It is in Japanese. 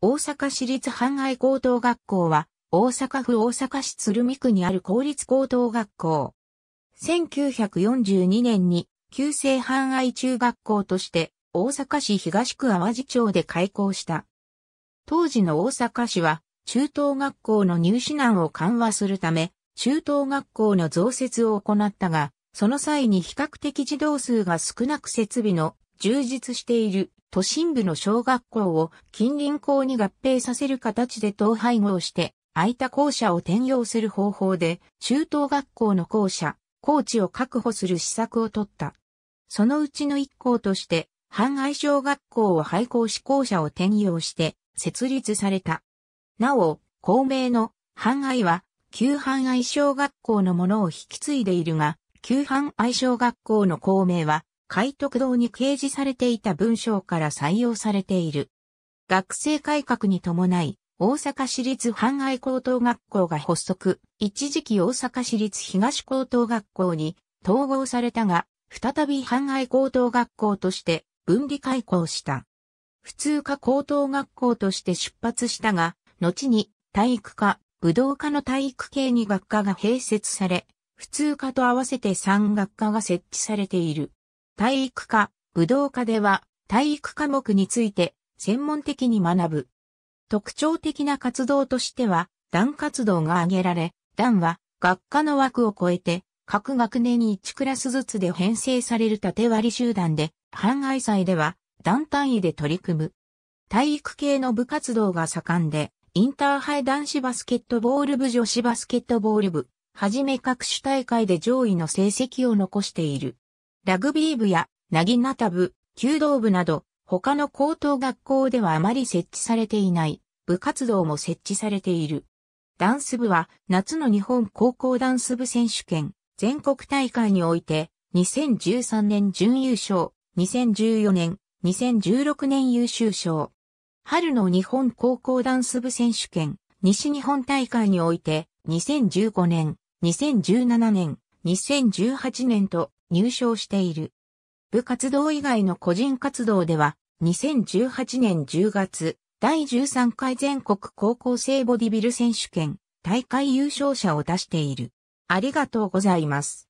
大阪市立阪愛高等学校は、大阪府大阪市鶴見区にある公立高等学校。1942年に、旧制阪愛中学校として、大阪市東区淡路町で開校した。当時の大阪市は、中等学校の入試難を緩和するため、中等学校の増設を行ったが、その際に比較的児童数が少なく設備の充実している都心部の小学校を近隣校に合併させる形で統廃合して空いた校舎を転用する方法で中等学校の校舎、校地を確保する施策を取った。そのうちの一校として半愛小学校を廃校し校舎を転用して設立された。なお、公明の半愛は旧半愛小学校のものを引き継いでいるが、旧半愛小学校の公明は海徳堂に掲示されていた文章から採用されている。学生改革に伴い、大阪市立阪愛高等学校が発足、一時期大阪市立東高等学校に統合されたが、再び阪愛高等学校として分離開校した。普通科高等学校として出発したが、後に体育科、武道科の体育系に学科が併設され、普通科と合わせて3学科が設置されている。体育科、武道科では体育科目について専門的に学ぶ。特徴的な活動としては、団活動が挙げられ、団は学科の枠を超えて、各学年に1クラスずつで編成される縦割り集団で、班外祭では団単位で取り組む。体育系の部活動が盛んで、インターハイ男子バスケットボール部女子バスケットボール部、はじめ各種大会で上位の成績を残している。ラグビー部や、なぎなた部、弓道部など、他の高等学校ではあまり設置されていない、部活動も設置されている。ダンス部は、夏の日本高校ダンス部選手権、全国大会において、2013年準優勝、2014年、2016年優秀賞。春の日本高校ダンス部選手権、西日本大会において、2015年、2017年、2018年と入賞している。部活動以外の個人活動では、2018年10月、第13回全国高校生ボディビル選手権、大会優勝者を出している。ありがとうございます。